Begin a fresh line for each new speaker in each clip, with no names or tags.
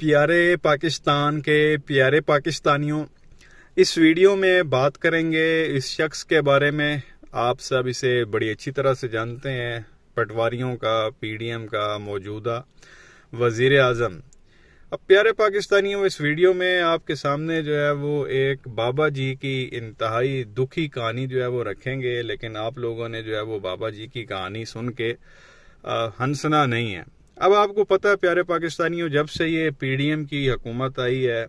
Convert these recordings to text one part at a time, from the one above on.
प्यारे पाकिस्तान के प्यारे पाकिस्तानियों इस वीडियो में बात करेंगे इस शख्स के बारे में आप सब इसे बड़ी अच्छी तरह से जानते हैं पटवारियों का पीडीएम का मौजूदा वज़ी अजम अब प्यारे पाकिस्तानियों इस वीडियो में आपके सामने जो है वो एक बाबा जी की इंतहाई दुखी कहानी जो है वो रखेंगे लेकिन आप लोगों ने जो है वो बाबा जी की कहानी सुन के हंसना नहीं है अब आपको पता है प्यारे पाकिस्तानियों जब से ये पीडीएम की हुकूमत आई है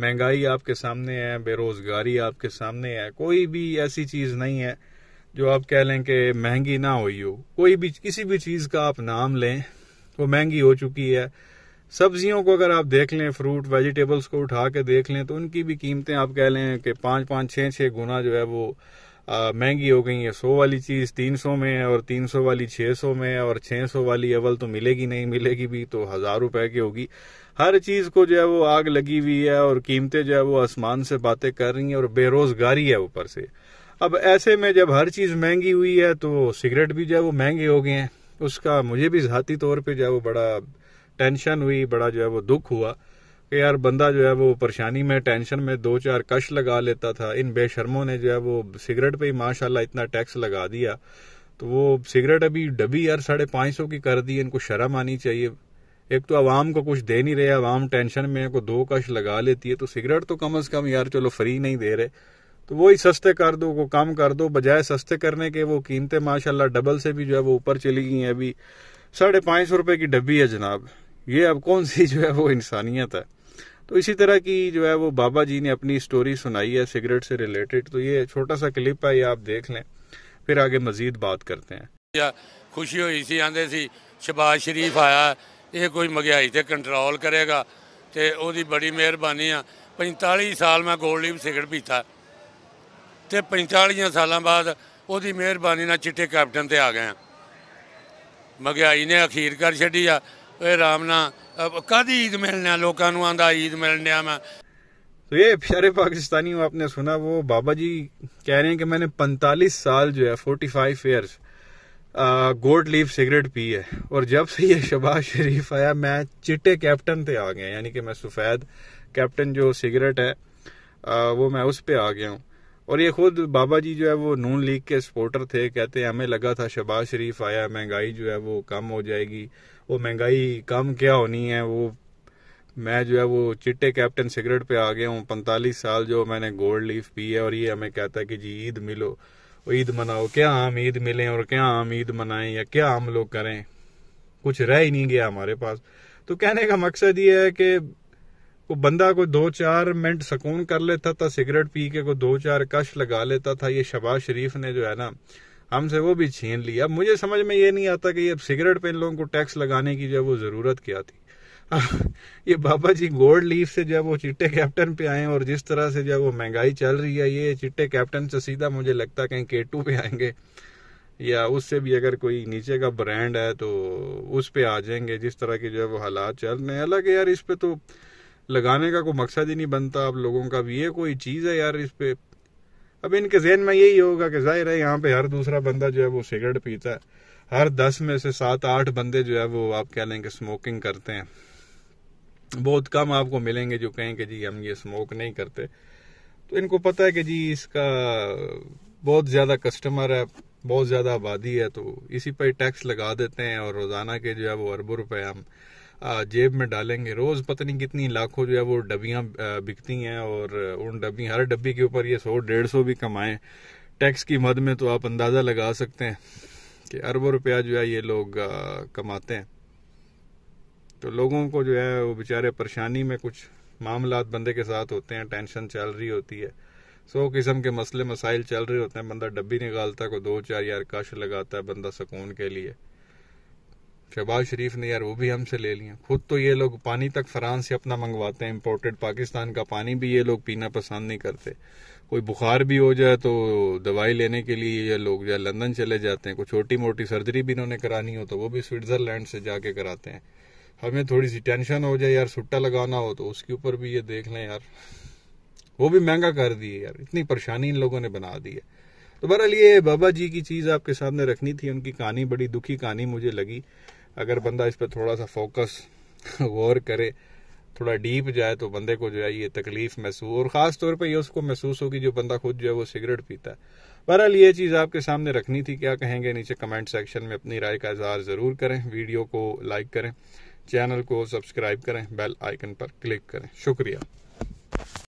महंगाई आपके सामने है बेरोजगारी आपके सामने है कोई भी ऐसी चीज़ नहीं है जो आप कह लें कि महंगी ना हुई हो कोई भी किसी भी चीज़ का आप नाम लें वो महंगी हो चुकी है सब्जियों को अगर आप देख लें फ्रूट वेजिटेबल्स को उठा के देख लें तो उनकी भी कीमतें आप कह लें कि पांच पांच छह छह गुना जो है वो महंगी हो गई है सौ वाली चीज़ तीन सौ में है और तीन सौ वाली छह सौ में है और छः सौ वाली अवल तो मिलेगी नहीं मिलेगी भी तो हज़ार रुपए की होगी हर चीज़ को जो है वो आग लगी हुई है और कीमतें जो है वो आसमान से बातें कर रही हैं और बेरोज़गारी है ऊपर से अब ऐसे में जब हर चीज़ महंगी हुई है तो सिगरेट भी जो है वो महंगे हो गए हैं उसका मुझे भी ज़ाती तौर पर जो है वो बड़ा टेंशन हुई बड़ा जो है वो दुख हुआ कि यार बंदा जो है वो परेशानी में टेंशन में दो चार कश लगा लेता था इन बेशर्मों ने जो है वो सिगरेट पे ही माशाल्लाह इतना टैक्स लगा दिया तो वो सिगरेट अभी डबी यार साढ़े पाँच सौ की कर दी इनको शर्म आनी चाहिए एक तो आवाम को कुछ दे नहीं रहे आवाम टेंशन में को दो कश लगा लेती है तो सिगरेट तो कम अज कम यार चलो फ्री नहीं दे रहे तो वही सस्ते कर दो वो कम कर दो बजाय सस्ते करने के वो कीमतें माशाल्लाह डबल से भी जो है वो ऊपर चली गई हैं अभी साढ़े पाँच सौ रुपये की डब्बी है जनाब ये अब कौन सी जो है वो इंसानियत है तो इसी तरह की जो है वो बाबा जी ने अपनी स्टोरी सुनाई है सिगरेट से रिलेटेड तो ये छोटा सा क्लिप है ये आप देख लें फिर आगे मजीद बात करते हैं ਖੁਸ਼ੀ ਹੋਈ ਸੀ ਆਂਦੇ ਸੀ ਸ਼ਬਾਜ਼ ਸ਼ਰੀਫ ਆਇਆ ਇਹ ਕੋਈ ਮਹਿੰਗਾਈ ਤੇ ਕੰਟਰੋਲ ਕਰੇਗਾ ਤੇ ਉਹਦੀ ਬੜੀ ਮਿਹਰਬਾਨੀ ਆ 45 ਸਾਲ ਮੈਂ ਗੋਲਡ ਲੀਵ ਸਿਗਰਟ ਪੀਤਾ ਤੇ 45 ਸਾਲਾਂ ਬਾਅਦ ਉਹਦੀ ਮਿਹਰਬਾਨੀ ਨਾਲ ਚਿੱਟੇ ਕੈਪਟਨ ਤੇ ਆ ਗਏ ਆ ਮਹਿੰਗਾਈ ਨੇ ਅਖੀਰ ਕਰ ਛੱਡੀ ਆ ਓਏ कदी ईद मिलने लोगों आंदा ईद मिलने मैं तो ये प्यारे पाकिस्तानी आपने सुना वो बाबा जी कह रहे हैं कि मैंने 45 साल जो है 45 five years gold leaf cigarette पी है और जब से ये शबाज शरीफ आया मैं चिट्टे कैप्टन पे आ गया यानी कि मैं सफ़ेद कैप्टन जो सिगरेट है आ, वो मैं उस पर आ गया हूँ और ये खुद बाबा जी जो है वो नून लीग के सपोर्टर थे कहते हैं हमें लगा था शहबाज शरीफ आया महंगाई जो है वो कम हो जाएगी वो महंगाई कम क्या होनी है वो मैं जो है वो चिट्टे कैप्टन सिगरेट पे आ गया हूँ पैंतालीस साल जो मैंने गोल्ड लीफ पी है और ये हमें कहता है कि जी ईद मिलो ईद मनाओ क्या आम ईद मिलें और क्या आम ईद मनाएं या क्या हम लोग करें कुछ रह ही नहीं गया हमारे पास तो कहने का मकसद ये है कि वो बंदा कोई दो चार मिनट सुकून कर लेता था सिगरेट पी के कोई दो चार कश लगा लेता था ये शबाज शरीफ ने जो है ना हमसे वो भी छीन लिया मुझे समझ में ये नहीं आता कि ये सिगरेट पे इन लोगों को टैक्स लगाने की जो है वो ज़रूरत क्या थी ये बाबा जी गोल्ड लीफ से जब वो चिट्टे कैप्टन पे आए और जिस तरह से जब वो महंगाई चल रही है ये चिट्टे कैप्टन से सीधा मुझे लगता है कहीं के टू पे आएंगे या उससे भी अगर कोई नीचे का ब्रांड है तो उस पर आ जाएंगे जिस तरह के जो है वो हालात चल रहे हैं हालांकि यार इस पे तो लगाने का कोई मकसद ही नहीं बनता आप लोगों का भी ये कोई चीज़ है यार इस पर अब इनके जहन में यही होगा कि जाहिर है यहाँ पे हर दूसरा बंदा जो है वो सिगरेट पीता है हर दस में से सात आठ बंदे जो है वो आप कह लेंगे स्मोकिंग करते हैं बहुत कम आपको मिलेंगे जो कहें कि जी हम ये स्मोक नहीं करते तो इनको पता है कि जी इसका बहुत ज़्यादा कस्टमर है बहुत ज़्यादा आबादी है तो इसी पर टैक्स लगा देते हैं और रोज़ाना के जो है वो अरबों रुपये हम जेब में डालेंगे रोज़ पता नहीं कितनी लाखों जो है वो डब्बियाँ बिकती हैं और उन डब्बी हर डब्बी के ऊपर ये सौ डेढ़ सौ भी कमाए टैक्स की मद में तो आप अंदाज़ा लगा सकते हैं कि अरबों रुपया जो है ये लोग कमाते हैं तो लोगों को जो है वो बेचारे परेशानी में कुछ मामला बंदे के साथ होते हैं टेंशन चल रही होती है सौ किस्म के मसले मसाइल चल रहे होते हैं बंदा डब्बी निकालता है कोई दो चार यार कश लगाता है बंदा सुकून के लिए शहबाज शरीफ ने यार वो भी हमसे ले लिया खुद तो ये लोग पानी तक फ्रांस से अपना मंगवाते हैं इम्पोर्टेड पाकिस्तान का पानी भी ये लोग पीना पसंद नहीं करते कोई बुखार भी हो जाए तो दवाई लेने के लिए ये लोग या लंदन चले जाते हैं कोई छोटी मोटी सर्जरी भी इन्होंने करानी हो तो वो भी स्विट्ज़रलैंड से जाके कराते हैं हमें थोड़ी सी टेंशन हो जाए यार सुट्टा लगाना हो तो उसके ऊपर भी ये देख लें यार वो भी महंगा कर दिए यार इतनी परेशानी इन लोगों ने बना दी है तो बहरहाल ये बाबा जी की चीज़ आपके सामने रखनी थी उनकी कहानी बड़ी दुखी कहानी मुझे लगी अगर बंदा इस पर थोड़ा सा फोकस गौर करे थोड़ा डीप जाए तो बंदे को जो है ये तकलीफ महसूस और ख़ास तौर पे ये उसको महसूस होगी जो बंदा खुद जो है वो सिगरेट पीता है बहरहाल ये चीज़ आपके सामने रखनी थी क्या कहेंगे नीचे कमेंट सेक्शन में अपनी राय का इजहार ज़रूर करें वीडियो को लाइक करें चैनल को सब्सक्राइब करें बेल आइकन पर क्लिक करें शुक्रिया